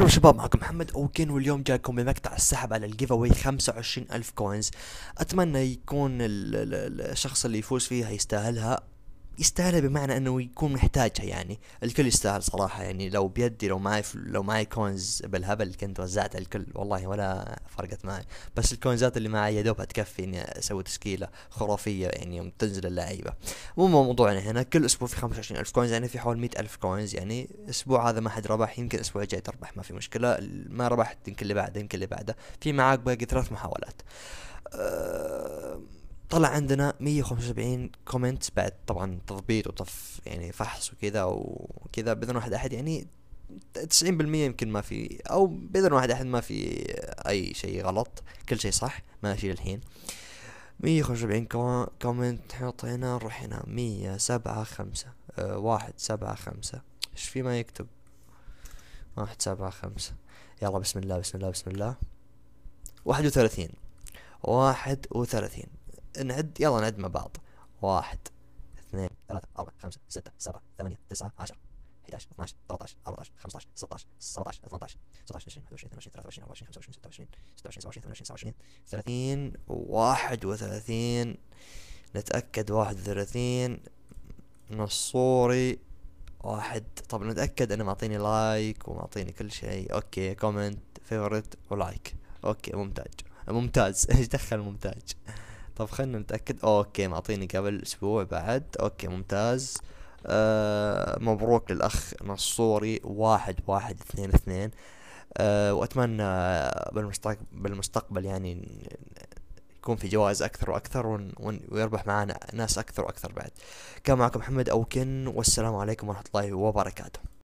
اهلا شباب معكم محمد اوكين واليوم جايكم بمقطع السحب على الجيف اواي 25000 كوينز اتمنى يكون الشخص اللي يفوز فيها يستاهلها يستاهلها بمعنى انه يكون محتاجها يعني الكل يستاهل صراحة يعني لو بيدي لو معي لو معي كوينز بالهبل كنت وزعت الكل والله ولا فرقت معي بس الكوينزات اللي معي يا دوبها تكفي اني اسوي تشكيلة خرافية يعني يوم تنزل اللعيبة مو موضوعنا هنا يعني كل اسبوع في 25 الف كوينز يعني في حوالي 100 الف كوينز يعني الاسبوع هذا ما حد ربح يمكن الاسبوع الجاي تربح ما في مشكلة ما ربحت يمكن اللي بعده يمكن اللي بعده في معاك باقي ثلاث محاولات أه طلع عندنا مية وخمسة وسبعين كومنت بعد طبعا تضبيط وطف يعني فحص وكذا وكذا بإذن واحد أحد يعني تسعين بالمية يمكن ما في أو بإذن واحد أحد ما في أي شيء غلط كل شيء صح ماشي للحين مية وخمسة وسبعين كومنت نحط هنا نروح هنا مية سبعة خمسة أه واحد سبعة خمسة ايش في ما يكتب واحد سبعة خمسة يلا بسم الله بسم الله بسم الله واحد وثلاثين واحد وثلاثين نعد يلا نعد مع بعض واحد اثنين ثلاثة أربعة خمسة ستة سبعة ثمانية تسعة عشرة 11 12 13 14 15 16 17 18 19 20 21 22 23 24 25 26 27 28 29 30 31 نتأكد 31 نصوري واحد طب نتأكد انه معطيني لايك ومعطيني كل شيء اوكي كومنت فيفورت ولايك اوكي ممتاز ممتاز ايش دخل ممتاز طب خلينا نتأكد اوكي معطيني قبل اسبوع بعد اوكي ممتاز آه مبروك للأخ نصوري واحد واحد اثنين اثنين آه وأتمنى بالمستقبل, يعني يكون في جوائز أكثر وأكثر ويربح معنا ناس أكثر وأكثر بعد كان معكم محمد أوكن والسلام عليكم ورحمة الله وبركاته